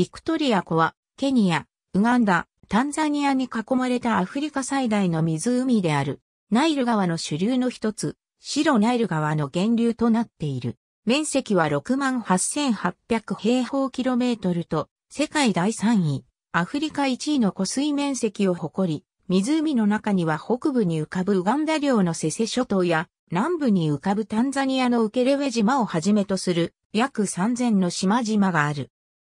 ビクトリア湖は、ケニア、ウガンダ、タンザニアに囲まれたアフリカ最大の湖である。ナイル川の主流の一つ、白ナイル川の源流となっている。面積は68,800平方キロメートルと、世界第3位、アフリカ1位の湖水面積を誇り、湖の中には北部に浮かぶウガンダ領のセセ諸島や、南部に浮かぶタンザニアのウケレウェ島をはじめとする約3000の島々がある。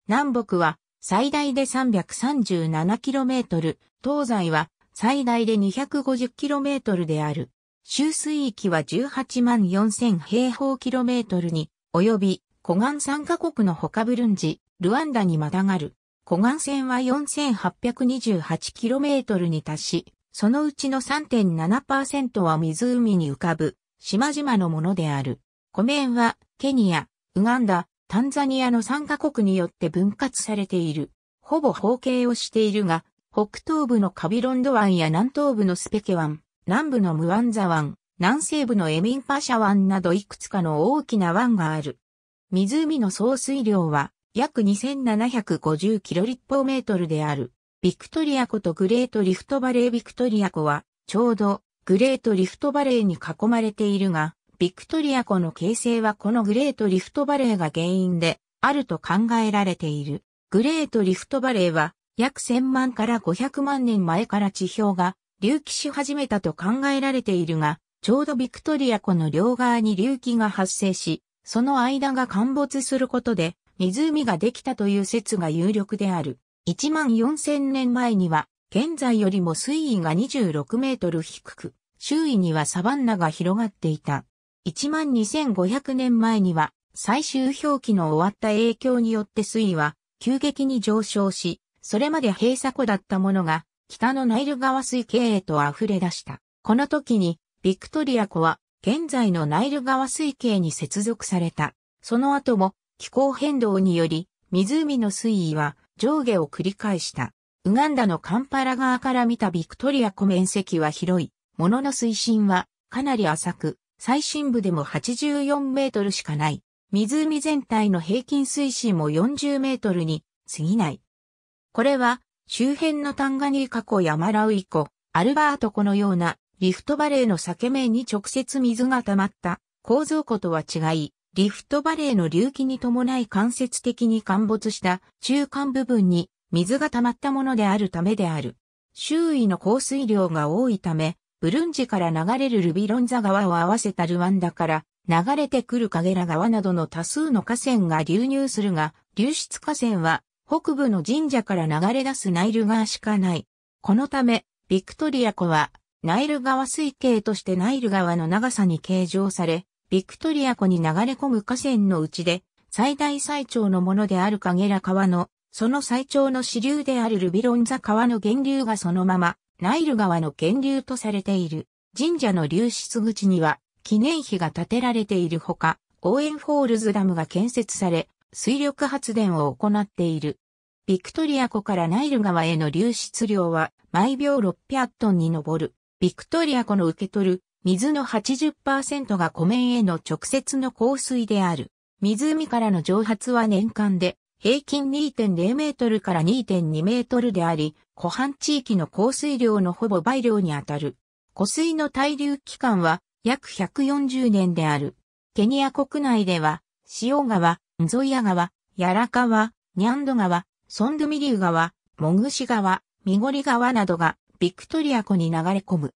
南北は最大で 337km、東西は最大で 250km である。周水域は18万4000平方キロメートルに及び、湖岸3カ国の他ブルンジ、ルワンダにまたがる。湖岸線は 4828km に達し、そのうちの3.7%は湖に浮かぶ島々のものである。湖面はケニア、ウガンダ、タンザニアの3カ国によって分割されている。ほぼ方形をしているが、北東部のカビロンド湾や南東部のスペケ湾、南部のムワンザ湾、南西部のエミンパシャ湾などいくつかの大きな湾がある。湖の総水量は約2750キロ立方メートルである。ビクトリア湖とグレートリフトバレービクトリア湖はちょうどグレートリフトバレーに囲まれているが、ビクトリア湖の形成はこのグレートリフトバレーが原因であると考えられている。グレートリフトバレーは約1000万から500万年前から地表が隆起し始めたと考えられているが、ちょうどビクトリア湖の両側に隆起が発生し、その間が陥没することで湖ができたという説が有力である。1万4000年前には、現在よりも水位が26メートル低く、周囲にはサバンナが広がっていた。12500年前には最終氷期の終わった影響によって水位は急激に上昇し、それまで閉鎖湖だったものが北のナイル川水系へと溢れ出した。この時にビクトリア湖は現在のナイル川水系に接続された。その後も気候変動により湖の水位は上下を繰り返した。ウガンダのカンパラ川から見たビクトリア湖面積は広い、ものの水深はかなり浅く、最深部でも84メートルしかない。湖全体の平均水深も40メートルに過ぎない。これは周辺のタンガニーカ湖やマラウイ湖、アルバート湖のようなリフトバレーの裂け目に直接水が溜まった構造湖とは違い、リフトバレーの隆起に伴い間接的に陥没した中間部分に水が溜まったものであるためである。周囲の降水量が多いため、ブルンジから流れるルビロンザ川を合わせたルワンダから流れてくるカゲラ川などの多数の河川が流入するが、流出河川は北部の神社から流れ出すナイル川しかない。このため、ビクトリア湖はナイル川水系としてナイル川の長さに計上され、ビクトリア湖に流れ込む河川のうちで最大最長のものであるカゲラ川のその最長の支流であるルビロンザ川の源流がそのままナイル川の源流とされている神社の流出口には記念碑が建てられているほか、オーエンフォールズダムが建設され、水力発電を行っている。ビクトリア湖からナイル川への流出量は毎秒600トンに上る。ビクトリア湖の受け取る水の80%が湖面への直接の降水である。湖からの蒸発は年間で平均2.0メートルから2.2メートルであり、湖畔地域の降水量のほぼ倍量にあたる。湖水の滞留期間は約140年である。ケニア国内では、塩川、ンゾイア川、ヤラ川、ニャンド川、ソンドミリュ川、モグシ川、ミゴリ川などがビクトリア湖に流れ込む。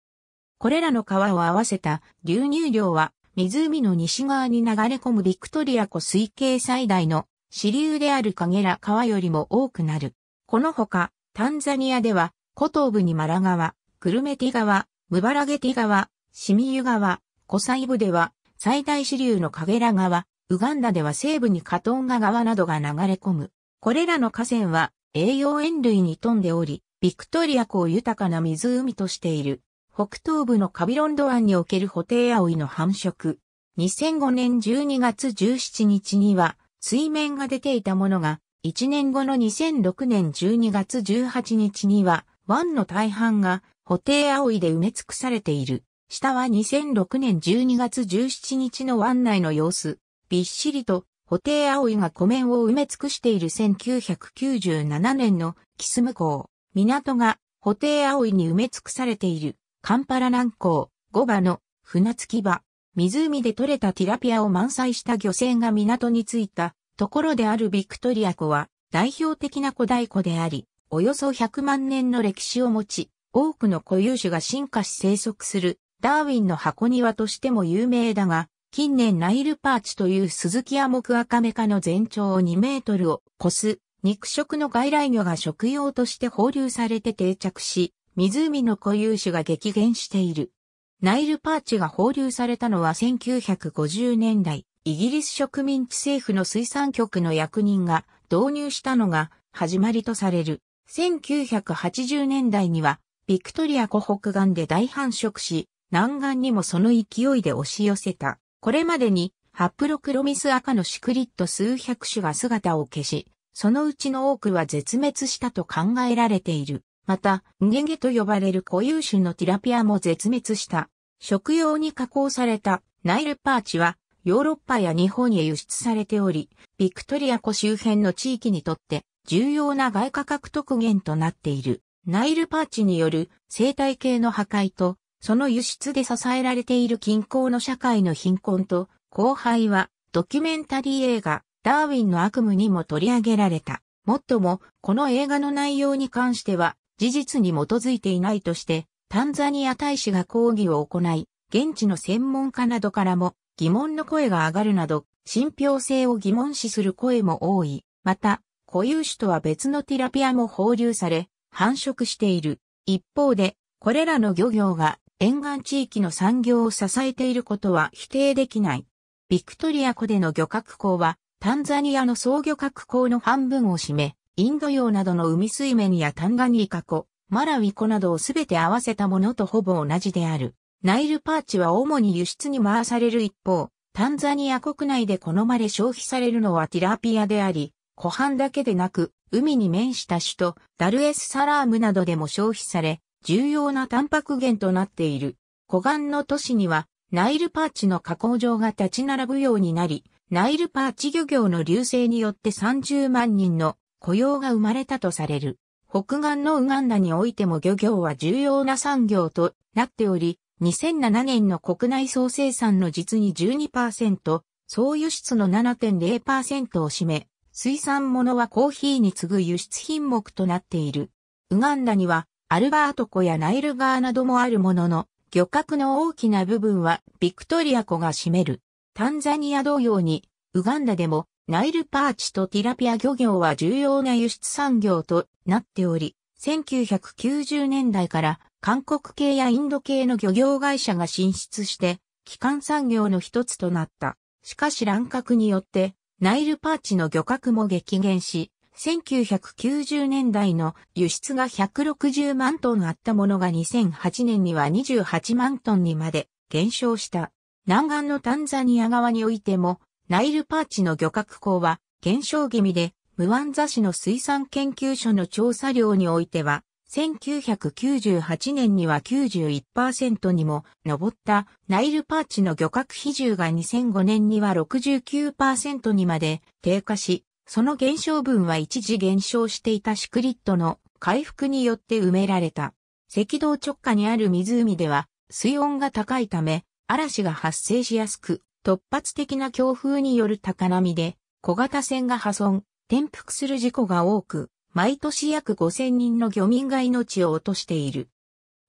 これらの川を合わせた流入量は湖の西側に流れ込むビクトリア湖水系最大の支流であるカゲラ川よりも多くなる。このほか、タンザニアでは、古東部にマラ川、クルメティ川、ムバラゲティ川、シミユ川、コサイでは、最大支流のカゲラ川、ウガンダでは西部にカトンガ川などが流れ込む。これらの河川は栄養塩類に富んでおり、ビクトリア湖を豊かな湖としている。北東部のカビロンド湾におけるホテイアオイの繁殖。2005年12月17日には、水面が出ていたものが、1年後の2006年12月18日には、湾の大半が、補定葵で埋め尽くされている。下は2006年12月17日の湾内の様子。びっしりと、補定葵が湖面を埋め尽くしている1997年のキスム港。港が補定葵に埋め尽くされている。カンパラ南港、五場の船着き場。湖で獲れたティラピアを満載した漁船が港に着いたところであるビクトリア湖は代表的な古代湖であり、およそ100万年の歴史を持ち、多くの固有種が進化し生息するダーウィンの箱庭としても有名だが、近年ナイルパーチというスズキアモクアカメカの全長2メートルを超す肉食の外来魚が食用として放流されて定着し、湖の固有種が激減している。ナイルパーチが放流されたのは1950年代、イギリス植民地政府の水産局の役人が導入したのが始まりとされる。1980年代には、ビクトリア湖北岸で大繁殖し、南岸にもその勢いで押し寄せた。これまでに、ハプロクロミス赤のシクリット数百種が姿を消し、そのうちの多くは絶滅したと考えられている。また、ンゲゲと呼ばれる固有種のティラピアも絶滅した。食用に加工されたナイルパーチはヨーロッパや日本へ輸出されており、ビクトリア湖周辺の地域にとって重要な外貨獲得源となっている。ナイルパーチによる生態系の破壊と、その輸出で支えられている近郊の社会の貧困と、後輩はドキュメンタリー映画、ダーウィンの悪夢にも取り上げられた。もっとも、この映画の内容に関しては、事実に基づいていないとして、タンザニア大使が抗議を行い、現地の専門家などからも疑問の声が上がるなど、信憑性を疑問視する声も多い。また、固有種とは別のティラピアも放流され、繁殖している。一方で、これらの漁業が沿岸地域の産業を支えていることは否定できない。ビクトリア湖での漁獲港は、タンザニアの総漁獲港の半分を占め、インド洋などの海水面やタンガニーカ湖、マラウィ湖などをすべて合わせたものとほぼ同じである。ナイルパーチは主に輸出に回される一方、タンザニア国内で好まれ消費されるのはティラピアであり、湖畔だけでなく、海に面した首都ダルエスサラームなどでも消費され、重要なタンパク源となっている。湖岸の都市には、ナイルパーチの加工場が立ち並ぶようになり、ナイルパーチ漁業の流星によって30万人の雇用が生まれたとされる。北岸のウガンダにおいても漁業は重要な産業となっており、2007年の国内総生産の実に12%、総輸出の7.0%を占め、水産物はコーヒーに次ぐ輸出品目となっている。ウガンダにはアルバート湖やナイル川などもあるものの、漁獲の大きな部分はビクトリア湖が占める。タンザニア同様に、ウガンダでもナイルパーチとティラピア漁業は重要な輸出産業となっており、1990年代から韓国系やインド系の漁業会社が進出して、基幹産業の一つとなった。しかし乱獲によって、ナイルパーチの漁獲も激減し、1990年代の輸出が160万トンあったものが2008年には28万トンにまで減少した。南岸のタンザニア側においてもナイルパーチの漁獲港は減少気味で、ムワンザ市の水産研究所の調査量においては、1998年には91%にも上ったナイルパーチの漁獲比重が2005年には69%にまで低下し、その減少分は一時減少していたシクリットの回復によって埋められた。赤道直下にある湖では水温が高いため嵐が発生しやすく、突発的な強風による高波で、小型船が破損、転覆する事故が多く、毎年約5000人の漁民が命を落としている。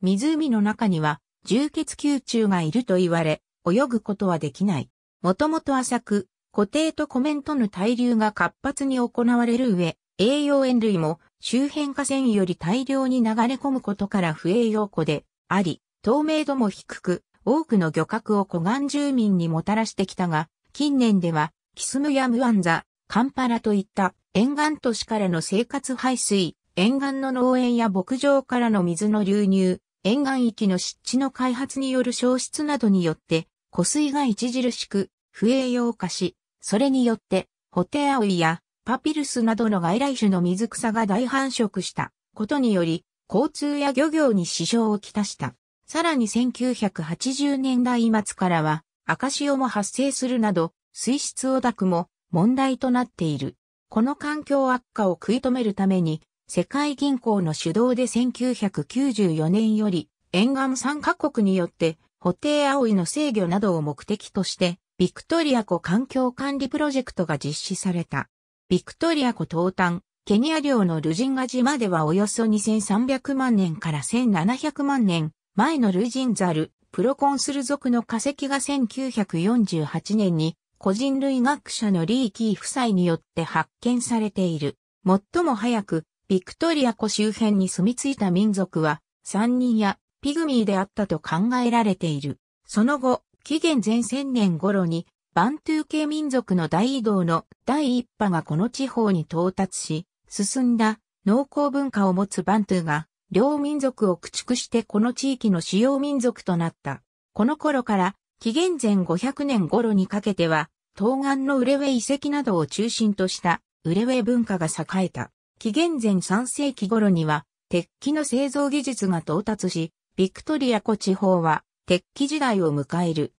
湖の中には、重血球中がいると言われ、泳ぐことはできない。もともと浅く、固定とコメントの対流が活発に行われる上、栄養塩類も周辺河川より大量に流れ込むことから不栄養庫であり、透明度も低く、多くの漁獲を湖岸住民にもたらしてきたが、近年では、キスムやムアンザ、カンパラといった沿岸都市からの生活排水、沿岸の農園や牧場からの水の流入、沿岸域の湿地の開発による消失などによって、湖水が著しく不栄養化し、それによって、ホテアオイやパピルスなどの外来種の水草が大繁殖したことにより、交通や漁業に支障をきたした。さらに1980年代末からは赤潮も発生するなど、水質汚濁も問題となっている。この環境悪化を食い止めるために、世界銀行の主導で1994年より、沿岸3カ国によって、ホ定青いの制御などを目的として、ビクトリア湖環境管理プロジェクトが実施された。ビクトリア湖東端、ケニア領のルジンガ島ではおよそ2300万年から1700万年、前のルジンザル、プロコンスル族の化石が1948年に個人類学者のリーキー夫妻によって発見されている。最も早く、ビクトリア湖周辺に住み着いた民族は、三人やピグミーであったと考えられている。その後、紀元前1000年頃に、バントゥー系民族の大移動の第一波がこの地方に到達し、進んだ農耕文化を持つバントゥーが両民族を駆逐してこの地域の主要民族となった。この頃から、紀元前500年頃にかけては、東岸のウレウェ遺跡などを中心としたウレウェ文化が栄えた。紀元前3世紀頃には、鉄器の製造技術が到達し、ビクトリア湖地方は鉄器時代を迎える。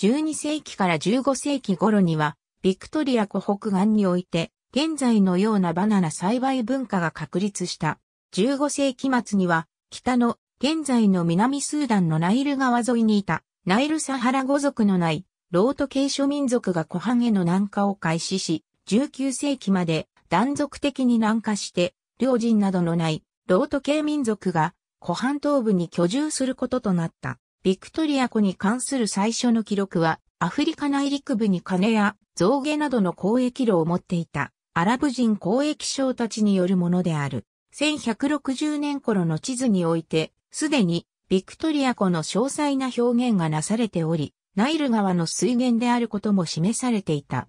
12世紀から15世紀頃には、ビクトリア湖北岸において、現在のようなバナナ栽培文化が確立した。15世紀末には、北の、現在の南スーダンのナイル川沿いにいた、ナイルサハラ語族のない、ロート系諸民族が湖畔への南下を開始し、19世紀まで断続的に南下して、両人などのない、ロート系民族が、湖畔東部に居住することとなった。ビクトリア湖に関する最初の記録は、アフリカ内陸部に金や象牙などの交易路を持っていた、アラブ人交易商たちによるものである。1160年頃の地図において、すでにビクトリア湖の詳細な表現がなされており、ナイル川の水源であることも示されていた。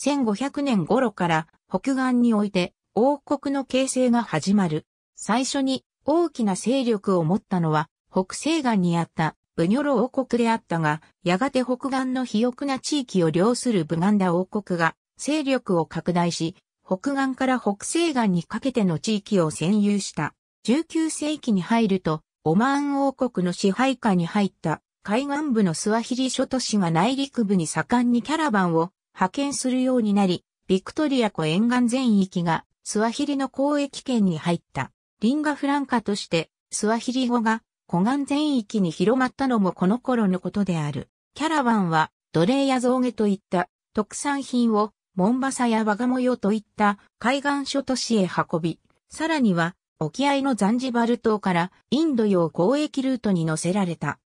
1500年頃から北岸において王国の形成が始まる。最初に大きな勢力を持ったのは北西岸にあったブニョロ王国であったが、やがて北岸の肥沃な地域を領するブガンダ王国が勢力を拡大し、北岸から北西岸にかけての地域を占有した。19世紀に入ると、オマーン王国の支配下に入った海岸部のスワヒリ諸都市が内陸部に盛んにキャラバンを派遣するようになり、ビクトリア湖沿岸全域がスワヒリの交易圏に入った。リンガフランカとしてスワヒリ語が湖岸全域に広まったのもこの頃のことである。キャラバンは奴隷や象牙といった特産品をモンバサや我ガモヨといった海岸諸都市へ運び、さらには沖合のザンジバル島からインド洋交易ルートに乗せられた。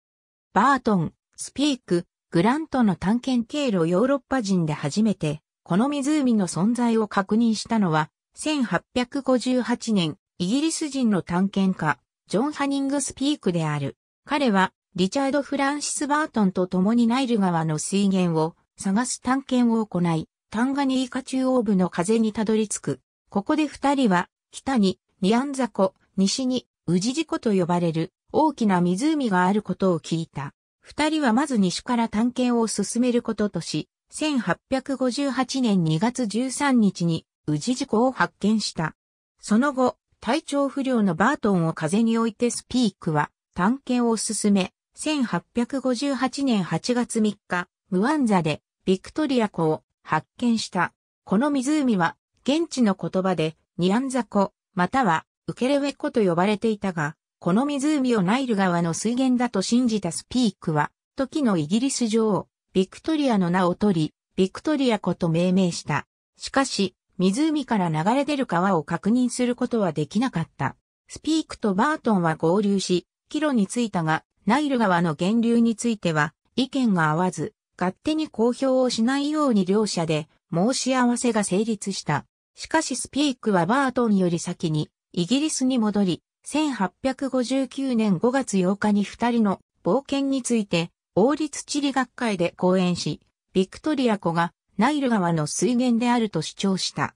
バートン、スピーク、グラントの探検経路ヨーロッパ人で初めて、この湖の存在を確認したのは、1858年、イギリス人の探検家、ジョン・ハニング・スピークである。彼は、リチャード・フランシス・バートンと共にナイル川の水源を探す探検を行い、タンガニーカ中央部の風にたどり着く。ここで二人は、北に、ニアンザ湖、西に、ウジジ湖と呼ばれる、大きな湖があることを聞いた。二人はまず西から探検を進めることとし、1858年2月13日に、ウジジ湖を発見した。その後、体調不良のバートンを風に置いてスピークは、探検を進め、1858年8月3日、ムワンザで、ビクトリア湖を、発見した。この湖は、現地の言葉で、ニアンザ湖、または、ウケレウェ湖と呼ばれていたが、この湖をナイル川の水源だと信じたスピークは、時のイギリス女王、ビクトリアの名を取り、ビクトリア湖と命名した。しかし、湖から流れ出る川を確認することはできなかった。スピークとバートンは合流し、帰路に着いたが、ナイル川の源流については、意見が合わず、勝手に公表をしないように両者で申し合わせが成立した。しかしスピークはバートンより先にイギリスに戻り、1859年5月8日に二人の冒険について王立地理学会で講演し、ビクトリア湖がナイル川の水源であると主張した。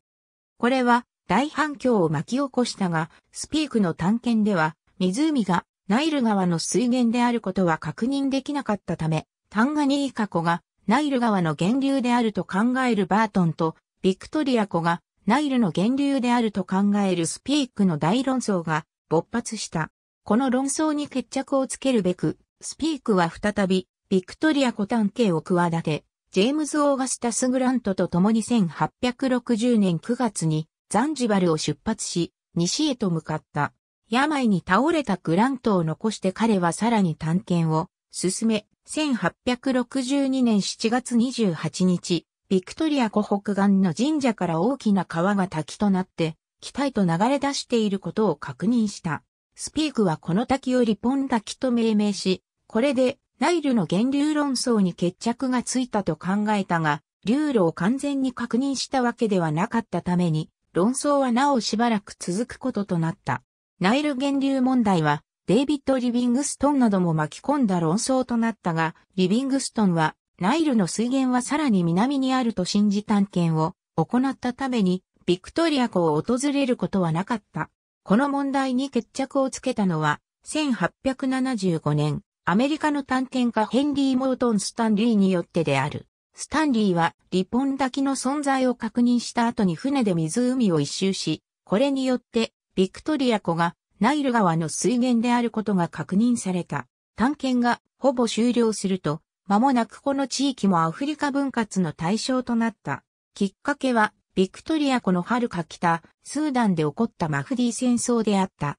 これは大反響を巻き起こしたが、スピークの探検では湖がナイル川の水源であることは確認できなかったため、タンガニーカ湖がナイル川の源流であると考えるバートンと、ビクトリア湖がナイルの源流であると考えるスピークの大論争が勃発した。この論争に決着をつけるべく、スピークは再び、ビクトリア湖探検を企て、ジェームズ・オーガスタス・グラントと共に1860年9月にザンジバルを出発し、西へと向かった。病に倒れたグラントを残して彼はさらに探検を進め、1862年7月28日、ビクトリア湖北岸の神社から大きな川が滝となって、北へと流れ出していることを確認した。スピークはこの滝をリポン滝と命名し、これでナイルの源流論争に決着がついたと考えたが、流路を完全に確認したわけではなかったために、論争はなおしばらく続くこととなった。ナイル源流問題は、デイビッド・リビングストンなども巻き込んだ論争となったが、リビングストンは、ナイルの水源はさらに南にあると信じ探検を行ったために、ビクトリア湖を訪れることはなかった。この問題に決着をつけたのは、1875年、アメリカの探検家ヘンリー・モートン・スタンリーによってである。スタンリーは、リポン滝の存在を確認した後に船で湖を一周し、これによって、ビクトリア湖がナイル川の水源であることが確認された。探検がほぼ終了すると、間もなくこの地域もアフリカ分割の対象となった。きっかけは、ビクトリア湖の遥か北、スーダンで起こったマフディ戦争であった。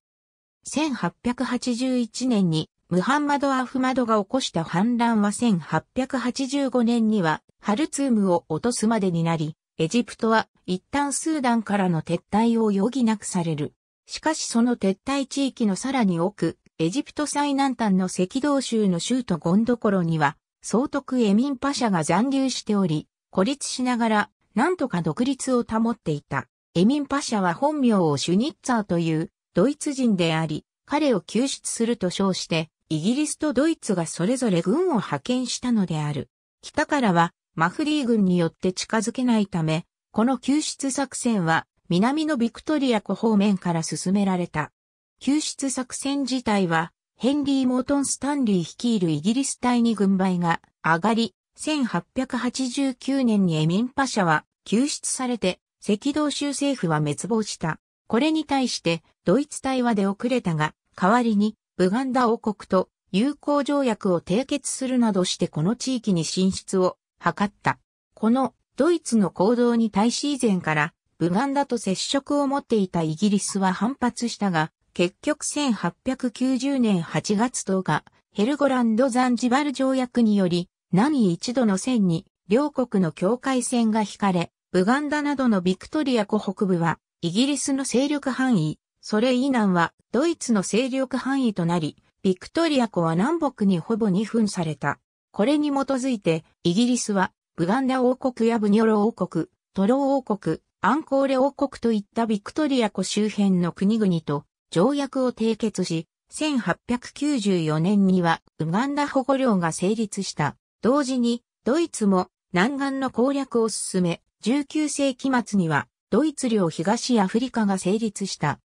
1881年にムハンマド・アフマドが起こした反乱は1885年にはハルツームを落とすまでになり、エジプトは一旦スーダンからの撤退を余儀なくされる。しかしその撤退地域のさらに奥、エジプト最南端の赤道州の州都ゴンドコロには、総督エミンパシャが残留しており、孤立しながら、なんとか独立を保っていた。エミンパシャは本名をシュニッツァーというドイツ人であり、彼を救出すると称して、イギリスとドイツがそれぞれ軍を派遣したのである。北からはマフリー軍によって近づけないため、この救出作戦は南のビクトリア湖方面から進められた。救出作戦自体は、ヘンリー・モートン・スタンリー率いるイギリス隊に軍配が上がり、1889年にエミンパシャは救出されて、赤道州政府は滅亡した。これに対して、ドイツ隊は出遅れたが、代わりに、ブガンダ王国と友好条約を締結するなどしてこの地域に進出を図った。このドイツの行動に対し以前からブガンダと接触を持っていたイギリスは反発したが、結局1890年8月10日、ヘルゴランド・ザンジバル条約により、何一度の線に両国の境界線が引かれ、ブガンダなどのビクトリア湖北部はイギリスの勢力範囲、それ以南はドイツの勢力範囲となり、ビクトリア湖は南北にほぼ二分された。これに基づいて、イギリスは、ブガンダ王国やブニョロ王国、トロ王国、アンコーレ王国といったビクトリア湖周辺の国々と条約を締結し、1894年にはウガンダ保護領が成立した。同時にドイツも南岸の攻略を進め、19世紀末にはドイツ領東アフリカが成立した。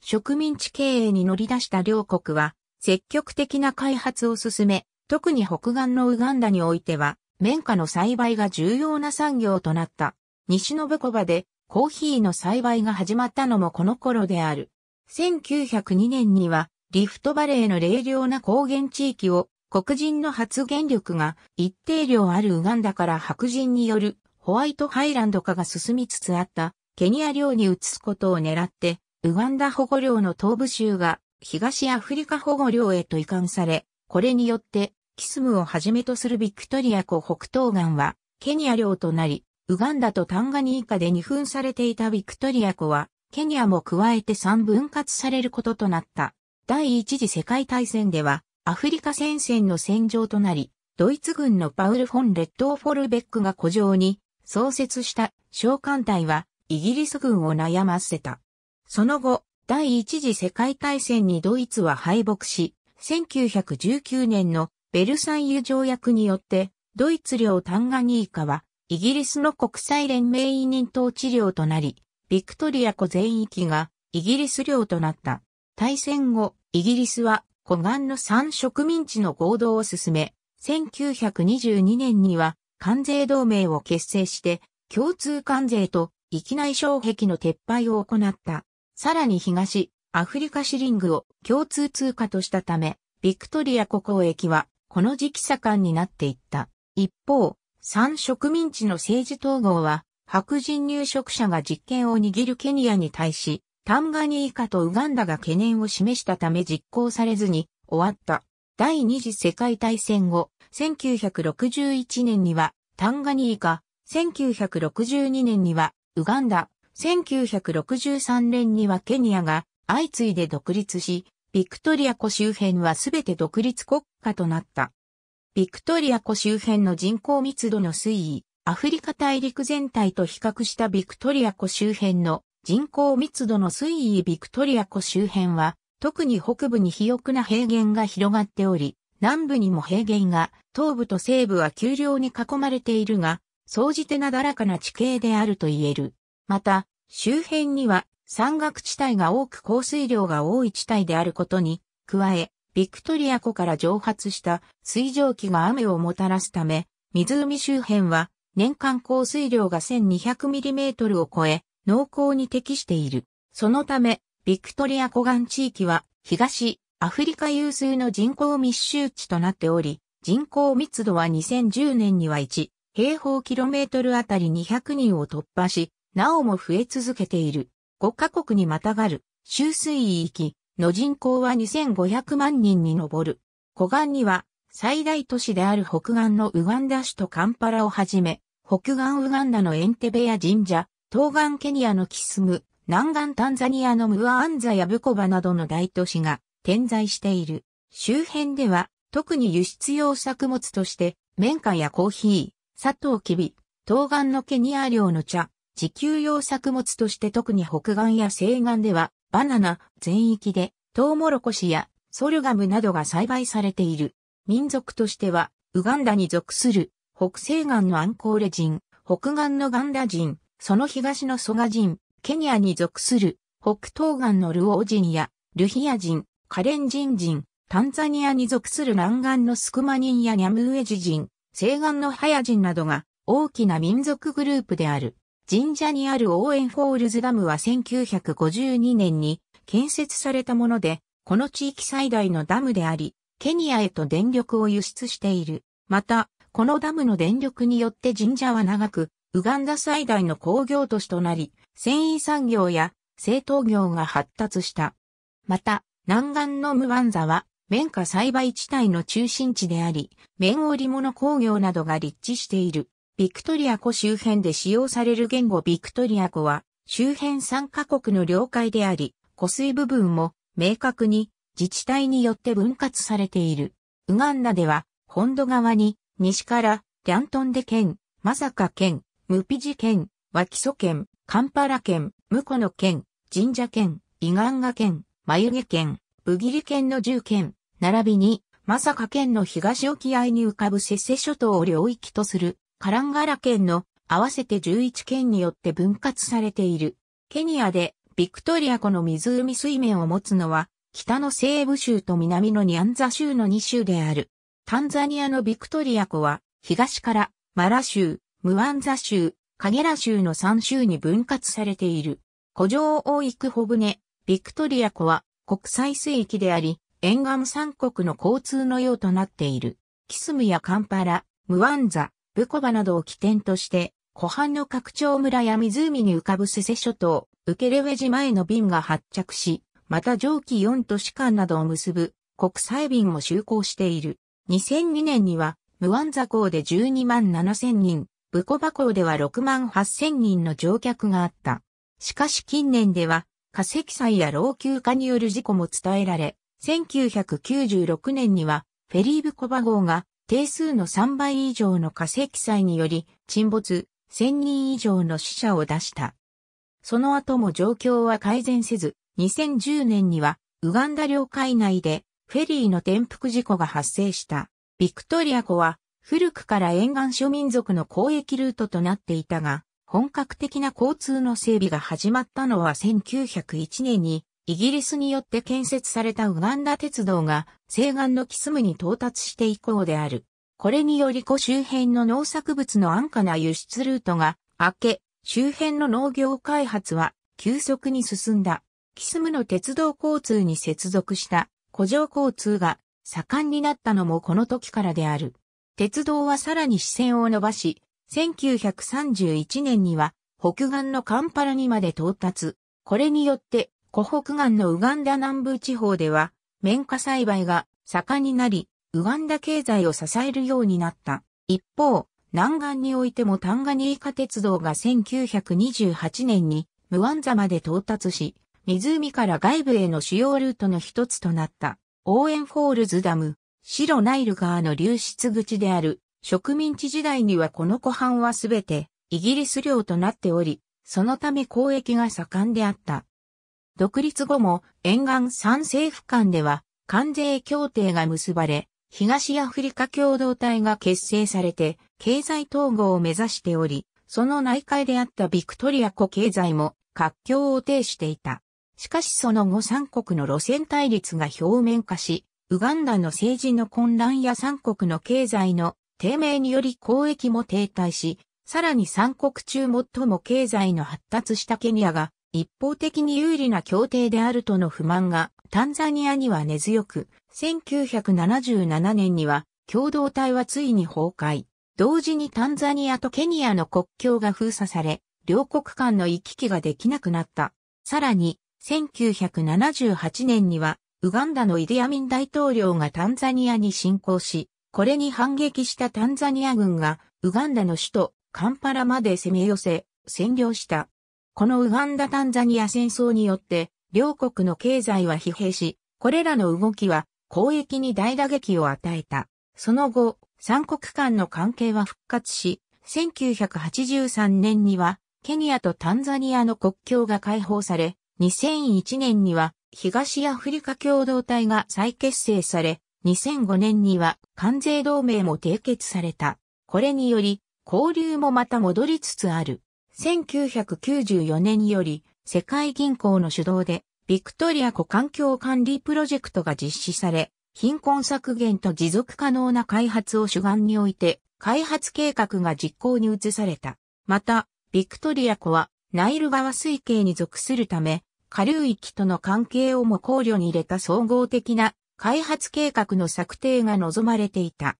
植民地経営に乗り出した両国は積極的な開発を進め、特に北岸のウガンダにおいては、綿花の栽培が重要な産業となった。西信子場でコーヒーの栽培が始まったのもこの頃である。1902年にはリフトバレーの冷涼な高原地域を黒人の発言力が一定量あるウガンダから白人によるホワイトハイランド化が進みつつあったケニア領に移すことを狙ってウガンダ保護領の東部州が東アフリカ保護領へと移管され、これによってキスムをはじめとするビクトリア湖北東岸はケニア領となり、ウガンダとタンガニーカで二分されていたビクトリア湖は、ケニアも加えて三分割されることとなった。第一次世界大戦では、アフリカ戦線の戦場となり、ドイツ軍のパウル・フォン・レッドフォルベックが古城に創設した召喚隊は、イギリス軍を悩ませた。その後、第一次世界大戦にドイツは敗北し、1919年のベルサイユ条約によって、ドイツ領タンガニーカはイギリスの国際連盟委任統治領となり、ビクトリア湖全域がイギリス領となった。大戦後、イギリスは湖岸の三植民地の合同を進め、1922年には関税同盟を結成して、共通関税と域内障壁の撤廃を行った。さらに東、アフリカシリングを共通通貨としたため、ビクトリア湖交易はこの時期盛んになっていった。一方、三植民地の政治統合は、白人入植者が実権を握るケニアに対し、タンガニーカとウガンダが懸念を示したため実行されずに終わった。第二次世界大戦後、1961年にはタンガニーカ、1962年にはウガンダ、1963年にはケニアが相次いで独立し、ビクトリア湖周辺はすべて独立国家となった。ビクトリア湖周辺の人口密度の推移、アフリカ大陸全体と比較したビクトリア湖周辺の人口密度の推移ビクトリア湖周辺は、特に北部に肥沃な平原が広がっており、南部にも平原が、東部と西部は丘陵に囲まれているが、総じてなだらかな地形であると言える。また、周辺には山岳地帯が多く降水量が多い地帯であることに、加え、ビクトリア湖から蒸発した水蒸気が雨をもたらすため、湖周辺は年間降水量が 1200mm を超え、濃厚に適している。そのため、ビクトリア湖岸地域は東アフリカ有数の人口密集地となっており、人口密度は2010年には1平方キロメートルあたり200人を突破し、なおも増え続けている。5カ国にまたがる、周水域、の人口は2500万人に上る。湖岸には最大都市である北岸のウガンダ首都カンパラをはじめ、北岸ウガンダのエンテベや神社、東岸ケニアのキスム、南岸タンザニアのムアアンザやブコバなどの大都市が点在している。周辺では特に輸出用作物として綿花やコーヒー、砂糖キビ、東岸のケニア領の茶、自給用作物として特に北岸や西岸ではバナナ、全域で、トウモロコシやソルガムなどが栽培されている。民族としては、ウガンダに属する、北西岸のアンコーレ人、北岸のガンダ人、その東のソガ人、ケニアに属する、北東岸のルオー人や、ルヒア人、カレン人人、タンザニアに属する南岸のスクマ人やニャムウエジ人、西岸のハヤ人などが大きな民族グループである。神社にあるオーエンフォールズダムは1952年に建設されたもので、この地域最大のダムであり、ケニアへと電力を輸出している。また、このダムの電力によって神社は長く、ウガンダ最大の工業都市となり、繊維産業や製陶業が発達した。また、南岸のムワンザは、綿花栽培地帯の中心地であり、綿織物工業などが立地している。ビクトリア湖周辺で使用される言語ビクトリア湖は周辺3カ国の領海であり、湖水部分も明確に自治体によって分割されている。ウガンダでは本土側に西からリャントンデ県、マサカ県、ムピジ県、ワキソ県、カンパラ県、ムコノ県、神社県、イガンガ県、マユゲ県、ブギリ県の10県、並びに、マサカ県の東沖合に浮かぶセセ諸島を領域とするカランガラ県の合わせて11県によって分割されている。ケニアでビクトリア湖の湖水面を持つのは北の西部州と南のニャンザ州の2州である。タンザニアのビクトリア湖は東からマラ州、ムワンザ州、カゲラ州の3州に分割されている。古城を行く小舟、ビクトリア湖は国際水域であり、沿岸三国の交通の用となっている。キスムやカンパラ、ムワンザ、ブコバなどを起点として、湖畔の拡張村や湖に浮かぶセセ諸島、ウケレウェ島への便が発着し、また上記4都市間などを結ぶ国際便も就航している。2002年には、ムワンザ港で12万7千人、ブコバ港では6万8千人の乗客があった。しかし近年では、化石災や老朽化による事故も伝えられ、1996年には、フェリーブコバ号が定数の3倍以上の化石祭により沈没、1000人以上の死者を出した。その後も状況は改善せず、2010年にはウガンダ領海内でフェリーの転覆事故が発生した。ビクトリア湖は古くから沿岸諸民族の交易ルートとなっていたが、本格的な交通の整備が始まったのは1901年にイギリスによって建設されたウガンダ鉄道が西岸のキスムに到達して以降である。これにより湖周辺の農作物の安価な輸出ルートが明け、周辺の農業開発は急速に進んだ。キスムの鉄道交通に接続した古城交通が盛んになったのもこの時からである。鉄道はさらに視線を伸ばし、1931年には北岸のカンパラにまで到達。これによって湖北岸のウガンダ南部地方では、綿花栽培が盛んになり、ウガンダ経済を支えるようになった。一方、南岸においてもタンガニーカ鉄道が1928年にムワンザまで到達し、湖から外部への主要ルートの一つとなった。オーエンフォールズダム、白ナイル川の流出口である植民地時代にはこの湖畔はすべてイギリス領となっており、そのため交易が盛んであった。独立後も沿岸三政府間では関税協定が結ばれ、東アフリカ共同体が結成されて経済統合を目指しており、その内海であったビクトリア湖経済も活況を呈していた。しかしその後三国の路線対立が表面化し、ウガンダの政治の混乱や三国の経済の低迷により交易も停滞し、さらに三国中最も経済の発達したケニアが一方的に有利な協定であるとの不満がタンザニアには根強く、1977年には共同体はついに崩壊。同時にタンザニアとケニアの国境が封鎖され、両国間の行き来ができなくなった。さらに、1978年には、ウガンダのイデアミン大統領がタンザニアに侵攻し、これに反撃したタンザニア軍が、ウガンダの首都カンパラまで攻め寄せ、占領した。このウガンダ・タンザニア戦争によって、両国の経済は疲弊し、これらの動きは交易に大打撃を与えた。その後、三国間の関係は復活し、1983年には、ケニアとタンザニアの国境が解放され、2001年には、東アフリカ共同体が再結成され、2005年には関税同盟も締結された。これにより、交流もまた戻りつつある。1994年より世界銀行の主導でビクトリア湖環境管理プロジェクトが実施され、貧困削減と持続可能な開発を主眼において、開発計画が実行に移された。また、ビクトリア湖はナイル川水系に属するため、下流域との関係をも考慮に入れた総合的な開発計画の策定が望まれていた。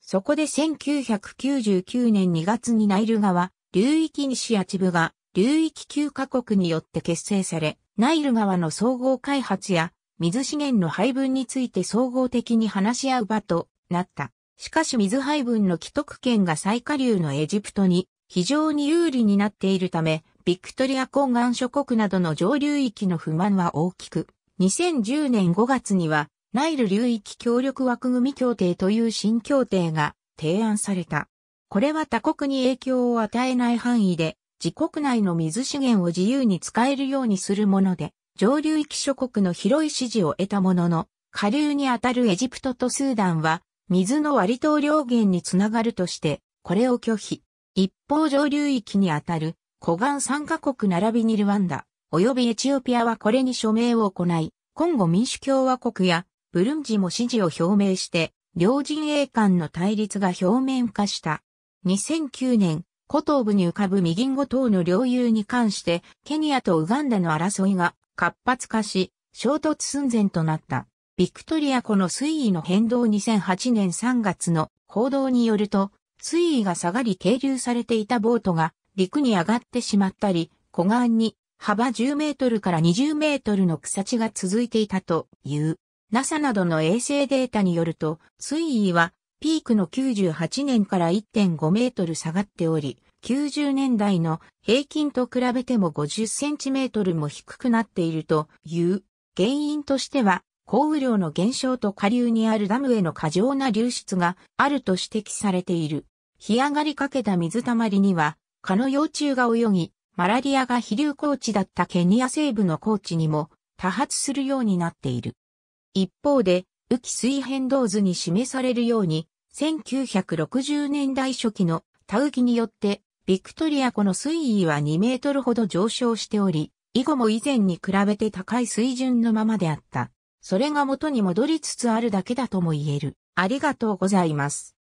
そこで1999年2月にナイル川流域西八シアチブが流域9カ国によって結成され、ナイル川の総合開発や水資源の配分について総合的に話し合う場となった。しかし水配分の既得権が最下流のエジプトに非常に有利になっているため、ビクトリア根岸諸国などの上流域の不満は大きく、2010年5月にはナイル流域協力枠組み協定という新協定が提案された。これは他国に影響を与えない範囲で、自国内の水資源を自由に使えるようにするもので、上流域諸国の広い支持を得たものの、下流にあたるエジプトとスーダンは、水の割と量源につながるとして、これを拒否。一方上流域にあたる、古岸3カ国並びにルワンダ、及びエチオピアはこれに署名を行い、今後民主共和国やブルンジも支持を表明して、両陣営間の対立が表面化した。2009年、古東部に浮かぶミギンゴ島の領有に関して、ケニアとウガンダの争いが活発化し、衝突寸前となった。ビクトリア湖の水位の変動2008年3月の報道によると、水位が下がり係留されていたボートが陸に上がってしまったり、湖岸に幅10メートルから20メートルの草地が続いていたという。NASA などの衛星データによると、水位はピークの98年から1.5メートル下がっており、90年代の平均と比べても50センチメートルも低くなっているという。原因としては、降雨量の減少と下流にあるダムへの過剰な流出があると指摘されている。干上がりかけた水たまりには、蚊の幼虫が泳ぎ、マラリアが飛流高地だったケニア西部の高地にも多発するようになっている。一方で、雨季水変動図に示されるように、1960年代初期の田キによって、ビクトリア湖の水位は2メートルほど上昇しており、以後も以前に比べて高い水準のままであった。それが元に戻りつつあるだけだとも言える。ありがとうございます。